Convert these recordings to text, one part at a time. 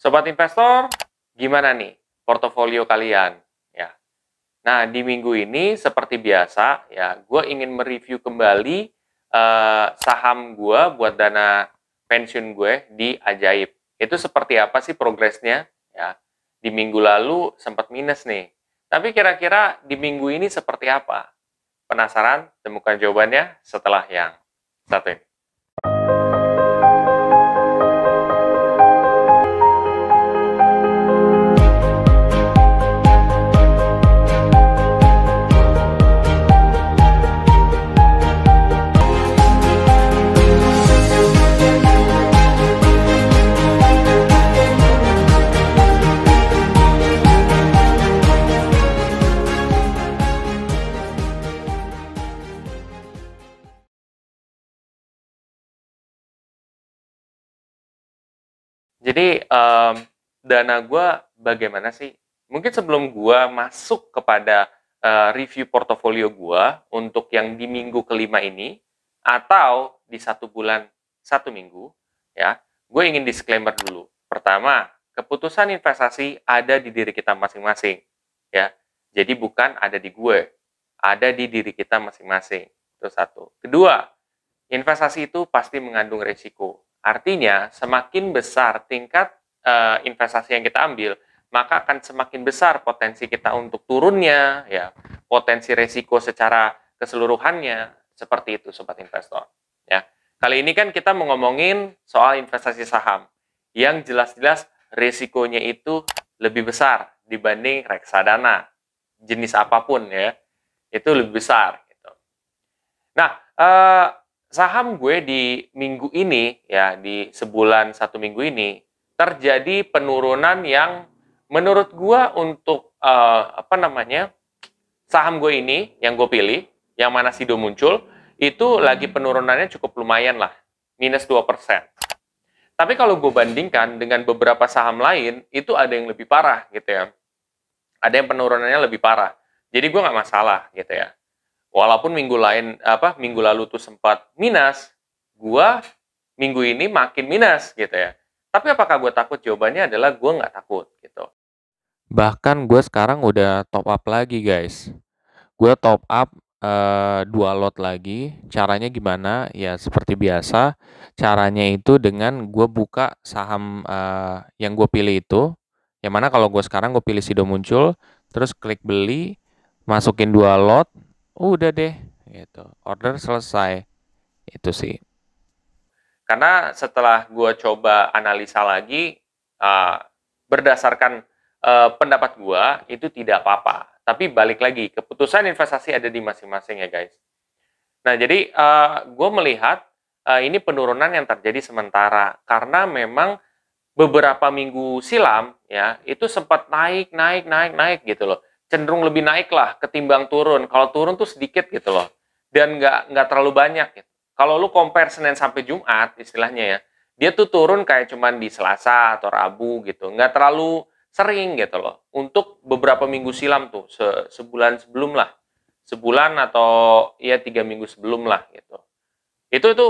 Sobat investor, gimana nih portofolio kalian? Ya. Nah, di minggu ini seperti biasa ya, gue ingin mereview kembali eh, saham gue buat dana pensiun gue di Ajaib. Itu seperti apa sih progresnya? Ya, di minggu lalu sempat minus nih. Tapi kira-kira di minggu ini seperti apa? Penasaran? Temukan jawabannya setelah yang satu ini. Jadi um, dana gue bagaimana sih? Mungkin sebelum gue masuk kepada uh, review portofolio gue untuk yang di minggu kelima ini atau di satu bulan satu minggu, ya, gue ingin disclaimer dulu. Pertama, keputusan investasi ada di diri kita masing-masing, ya. Jadi bukan ada di gue, ada di diri kita masing-masing. Itu satu. Kedua, investasi itu pasti mengandung resiko. Artinya, semakin besar tingkat uh, investasi yang kita ambil, maka akan semakin besar potensi kita untuk turunnya, ya, potensi resiko secara keseluruhannya seperti itu, sobat investor. Ya, kali ini kan kita mengomongin soal investasi saham yang jelas-jelas resikonya itu lebih besar dibanding reksadana jenis apapun ya, itu lebih besar. Gitu. Nah, eh, saham gue di minggu ini ya di sebulan satu minggu ini terjadi penurunan yang menurut gue untuk uh, apa namanya saham gue ini yang gue pilih yang mana Sido muncul itu lagi penurunannya cukup lumayan lah minus dua persen. Tapi kalau gue bandingkan dengan beberapa saham lain itu ada yang lebih parah gitu ya. Ada yang penurunannya lebih parah. Jadi gue nggak masalah gitu ya walaupun minggu lain apa minggu lalu tuh sempat minus, gua minggu ini makin minus gitu ya. Tapi apakah gue takut? Jawabannya adalah gue nggak takut gitu. Bahkan gue sekarang udah top up lagi guys. Gue top up uh, dua lot lagi. Caranya gimana? Ya seperti biasa. Caranya itu dengan gue buka saham uh, yang gue pilih itu. Yang mana kalau gue sekarang gue pilih Sido muncul, terus klik beli, masukin dua lot, udah deh gitu order selesai itu sih karena setelah gue coba analisa lagi uh, berdasarkan uh, pendapat gue itu tidak apa-apa tapi balik lagi keputusan investasi ada di masing-masing ya guys nah jadi uh, eh, gue melihat uh, ini penurunan yang terjadi sementara karena memang beberapa minggu silam ya itu sempat naik naik naik naik gitu loh cenderung lebih naik lah ketimbang turun. Kalau turun tuh sedikit gitu loh. Dan nggak nggak terlalu banyak gitu. Kalau lu compare Senin sampai Jumat istilahnya ya, dia tuh turun kayak cuman di Selasa atau Rabu gitu. Nggak terlalu sering gitu loh. Untuk beberapa minggu silam tuh, se sebulan sebelum lah. Sebulan atau ya tiga minggu sebelum lah gitu. Itu itu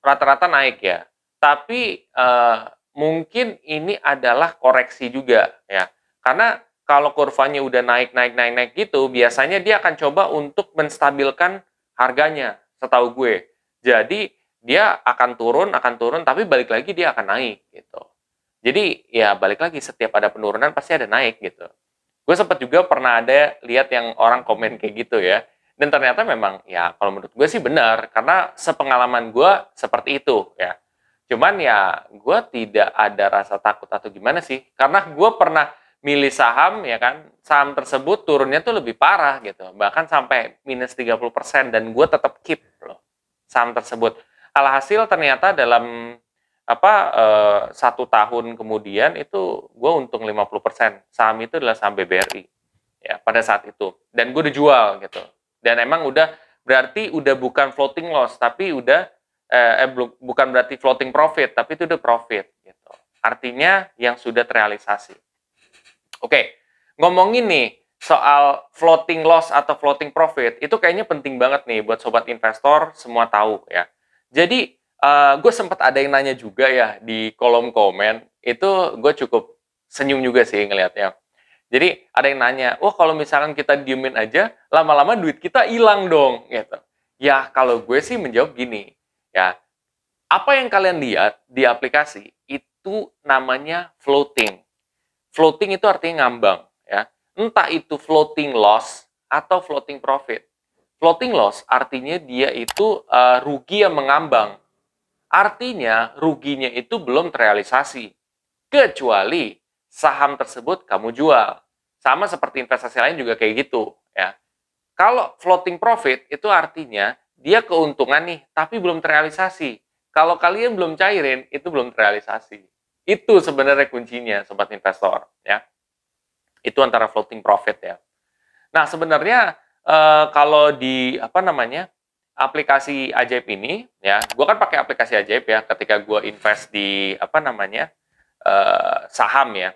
rata-rata naik ya. Tapi uh, mungkin ini adalah koreksi juga ya. Karena kalau kurvanya udah naik naik naik naik gitu, biasanya dia akan coba untuk menstabilkan harganya, setahu gue. Jadi dia akan turun, akan turun, tapi balik lagi dia akan naik gitu. Jadi ya balik lagi setiap ada penurunan pasti ada naik gitu. Gue sempat juga pernah ada lihat yang orang komen kayak gitu ya. Dan ternyata memang ya kalau menurut gue sih benar karena sepengalaman gue seperti itu ya. Cuman ya gue tidak ada rasa takut atau gimana sih karena gue pernah milih saham ya kan saham tersebut turunnya tuh lebih parah gitu bahkan sampai minus 30% dan gue tetap keep loh saham tersebut alhasil ternyata dalam apa eh, satu tahun kemudian itu gue untung 50% saham itu adalah saham BBRI ya pada saat itu dan gue udah jual gitu dan emang udah berarti udah bukan floating loss tapi udah eh, eh bukan berarti floating profit tapi itu udah profit gitu artinya yang sudah terrealisasi Oke, ngomongin nih soal floating loss atau floating profit itu kayaknya penting banget nih buat sobat investor semua tahu ya. Jadi uh, eh, gue sempat ada yang nanya juga ya di kolom komen itu gue cukup senyum juga sih ngelihatnya. Jadi ada yang nanya, wah kalau misalkan kita diemin aja, lama-lama duit kita hilang dong, gitu. Ya kalau gue sih menjawab gini, ya apa yang kalian lihat di aplikasi itu namanya floating. Floating itu artinya ngambang, ya. Entah itu floating loss atau floating profit. Floating loss artinya dia itu uh, rugi yang mengambang. Artinya ruginya itu belum terrealisasi. Kecuali saham tersebut kamu jual. Sama seperti investasi lain juga kayak gitu, ya. Kalau floating profit itu artinya dia keuntungan nih, tapi belum terrealisasi. Kalau kalian belum cairin, itu belum terrealisasi. Itu sebenarnya kuncinya sobat investor ya. Itu antara floating profit ya. Nah, sebenarnya e, kalau di apa namanya? aplikasi ajaib ini ya, gue kan pakai aplikasi ajaib ya ketika gue invest di apa namanya? e, saham ya.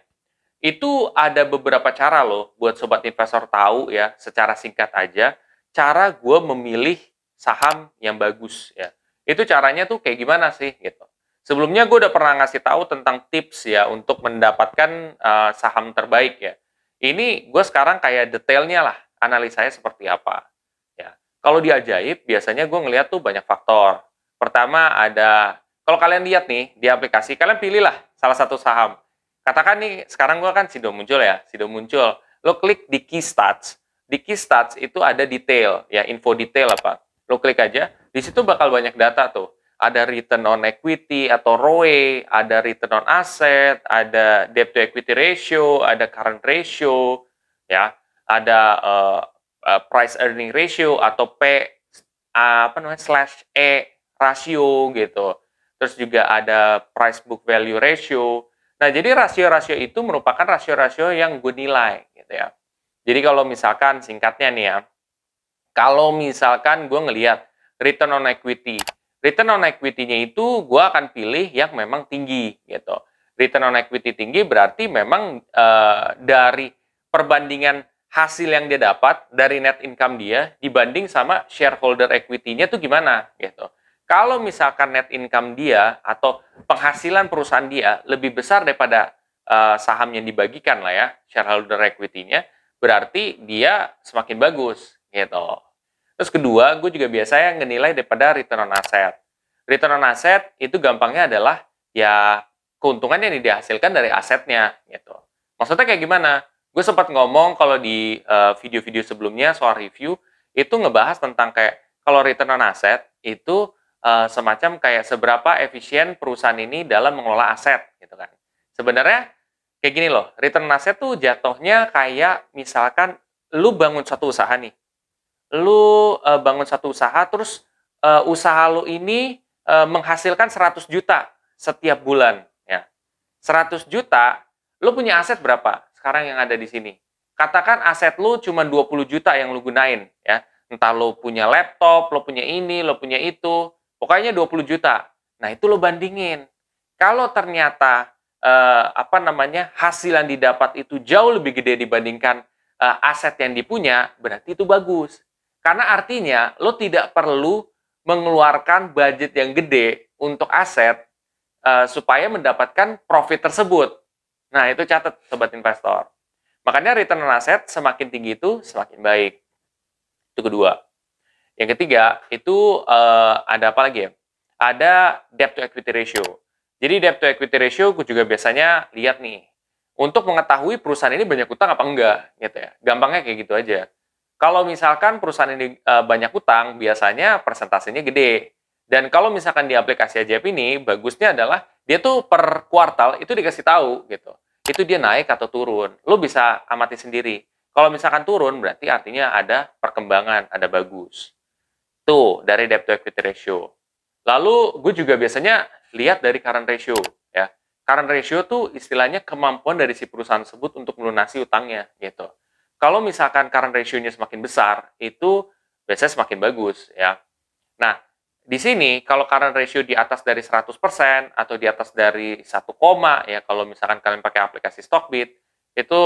Itu ada beberapa cara loh buat sobat investor tahu ya secara singkat aja cara gue memilih saham yang bagus ya. Itu caranya tuh kayak gimana sih gitu. Sebelumnya gue udah pernah ngasih tahu tentang tips ya untuk mendapatkan uh, saham terbaik ya. Ini gue sekarang kayak detailnya lah analisanya seperti apa. Ya, kalau di ajaib biasanya gue ngeliat tuh banyak faktor. Pertama ada kalau kalian lihat nih di aplikasi kalian pilihlah salah satu saham. Katakan nih sekarang gue kan sido muncul ya, sido muncul. Lo klik di key stats. Di key stats itu ada detail ya info detail apa. Lo klik aja, di situ bakal banyak data tuh ada return on equity atau ROE, ada return on asset, ada debt to equity ratio, ada current ratio, ya, ada uh, uh, price earning ratio atau P uh, apa namanya slash E ratio gitu. Terus juga ada price book value ratio. Nah, jadi rasio-rasio itu merupakan rasio-rasio yang gue nilai gitu ya. Jadi kalau misalkan singkatnya nih ya, kalau misalkan gue ngelihat return on equity Return on equity-nya itu gue akan pilih yang memang tinggi gitu. Return on equity tinggi berarti memang uh, dari perbandingan hasil yang dia dapat dari net income dia dibanding sama shareholder equity-nya tuh gimana gitu. Kalau misalkan net income dia atau penghasilan perusahaan dia lebih besar daripada uh, saham yang dibagikan lah ya, shareholder equity-nya, berarti dia semakin bagus gitu. Terus kedua, gue juga biasa yang ngenilai daripada return on asset. Return on asset itu gampangnya adalah ya keuntungan yang dihasilkan dari asetnya gitu. Maksudnya kayak gimana? Gue sempat ngomong kalau di eh, video-video uh, sebelumnya soal review itu ngebahas tentang kayak kalau return on asset itu uh, semacam kayak seberapa efisien perusahaan ini dalam mengelola aset gitu kan. Sebenarnya kayak gini loh, return on asset tuh jatuhnya kayak misalkan lu bangun satu usaha nih lu uh, bangun satu usaha terus uh, usaha lu ini uh, menghasilkan 100 juta setiap bulan ya. 100 juta, lu punya aset berapa sekarang yang ada di sini? Katakan aset lu cuma 20 juta yang lu gunain ya. Entah lu punya laptop, lu punya ini, lu punya itu, pokoknya 20 juta. Nah, itu lu bandingin. Kalau ternyata uh, apa namanya? hasil yang didapat itu jauh lebih gede dibandingkan aset yang dipunya, berarti itu bagus. Karena artinya lo tidak perlu mengeluarkan budget yang gede untuk aset uh, supaya mendapatkan profit tersebut. Nah, itu catat sobat investor. Makanya return on aset semakin tinggi itu semakin baik. Itu kedua. Yang ketiga, itu uh, ada apa lagi ya? Ada debt to equity ratio. Jadi debt to equity ratio gue juga biasanya lihat nih. Untuk mengetahui perusahaan ini banyak utang apa enggak gitu ya. Gampangnya kayak gitu aja. Kalau misalkan perusahaan ini eh, banyak utang, biasanya persentasenya gede. Dan kalau misalkan di aplikasi AJP ini, bagusnya adalah dia tuh per kuartal itu dikasih tahu gitu. Itu dia naik atau turun. Lo bisa amati sendiri. Kalau misalkan turun, berarti artinya ada perkembangan, ada bagus. Tuh, dari debt to equity ratio. Lalu, gue juga biasanya lihat dari current ratio. ya Current ratio tuh istilahnya kemampuan dari si perusahaan tersebut untuk melunasi utangnya. gitu. Kalau misalkan current ratio-nya semakin besar, itu biasanya semakin bagus ya. Nah, di sini kalau current ratio di atas dari 100% atau di atas dari 1, ya kalau misalkan kalian pakai aplikasi Stockbit, itu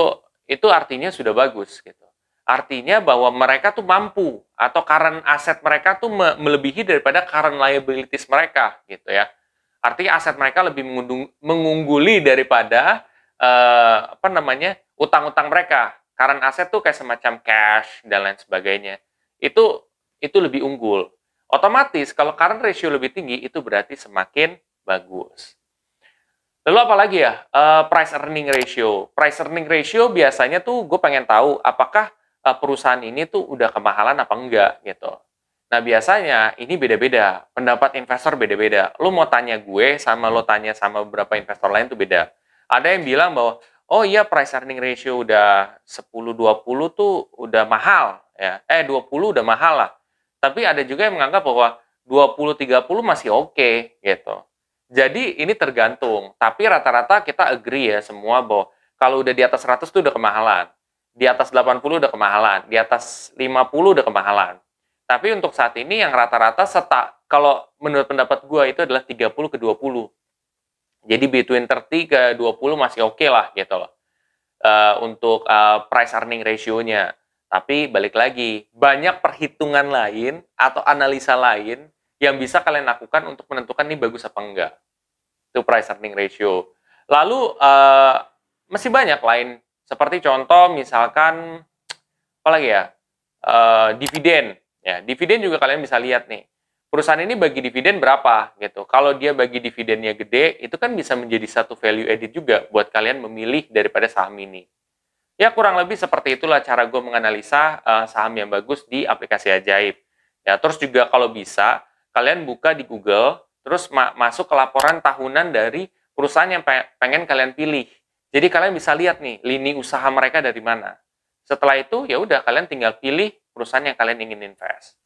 itu artinya sudah bagus gitu. Artinya bahwa mereka tuh mampu atau current aset mereka tuh melebihi daripada current liabilities mereka gitu ya. Artinya aset mereka lebih mengungguli daripada uh, apa namanya utang-utang mereka current aset tuh kayak semacam cash dan lain sebagainya. Itu itu lebih unggul. Otomatis kalau current ratio lebih tinggi itu berarti semakin bagus. Lalu apa lagi ya? Uh, price earning ratio. Price earning ratio biasanya tuh gue pengen tahu apakah uh, perusahaan ini tuh udah kemahalan apa enggak gitu. Nah biasanya ini beda-beda. Pendapat investor beda-beda. Lo mau tanya gue sama lo tanya sama beberapa investor lain tuh beda. Ada yang bilang bahwa oh iya price earning ratio udah 10-20 tuh udah mahal ya. Eh 20 udah mahal lah. Tapi ada juga yang menganggap bahwa 20-30 masih oke okay, gitu. Jadi ini tergantung, tapi rata-rata kita agree ya semua bahwa kalau udah di atas 100 tuh udah kemahalan. Di atas 80 udah kemahalan, di atas 50 udah kemahalan. Tapi untuk saat ini yang rata-rata seta kalau menurut pendapat gue itu adalah 30 ke 20. Jadi between 30 ke 20 masih oke okay lah gitu loh. Uh, untuk uh, price earning ratio-nya. Tapi balik lagi, banyak perhitungan lain atau analisa lain yang bisa kalian lakukan untuk menentukan ini bagus apa enggak. Itu price earning ratio. Lalu uh, masih banyak lain seperti contoh misalkan apa lagi ya? Uh, dividen ya, dividen juga kalian bisa lihat nih perusahaan ini bagi dividen berapa gitu. Kalau dia bagi dividennya gede, itu kan bisa menjadi satu value added juga buat kalian memilih daripada saham ini. Ya kurang lebih seperti itulah cara gue menganalisa uh, saham yang bagus di aplikasi ajaib. Ya terus juga kalau bisa kalian buka di Google, terus ma masuk ke laporan tahunan dari perusahaan yang pe pengen kalian pilih. Jadi kalian bisa lihat nih lini usaha mereka dari mana. Setelah itu ya udah kalian tinggal pilih perusahaan yang kalian ingin invest.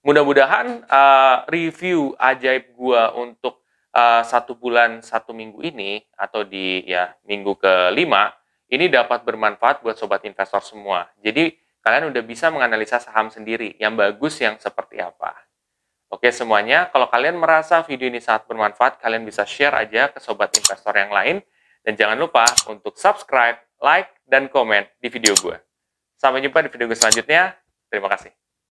Mudah-mudahan uh, review ajaib gua untuk uh, satu bulan satu minggu ini atau di ya minggu kelima ini dapat bermanfaat buat sobat investor semua. Jadi kalian udah bisa menganalisa saham sendiri yang bagus yang seperti apa. Oke semuanya, kalau kalian merasa video ini sangat bermanfaat, kalian bisa share aja ke sobat investor yang lain. Dan jangan lupa untuk subscribe, like, dan komen di video gue. Sampai jumpa di video gue selanjutnya. Terima kasih.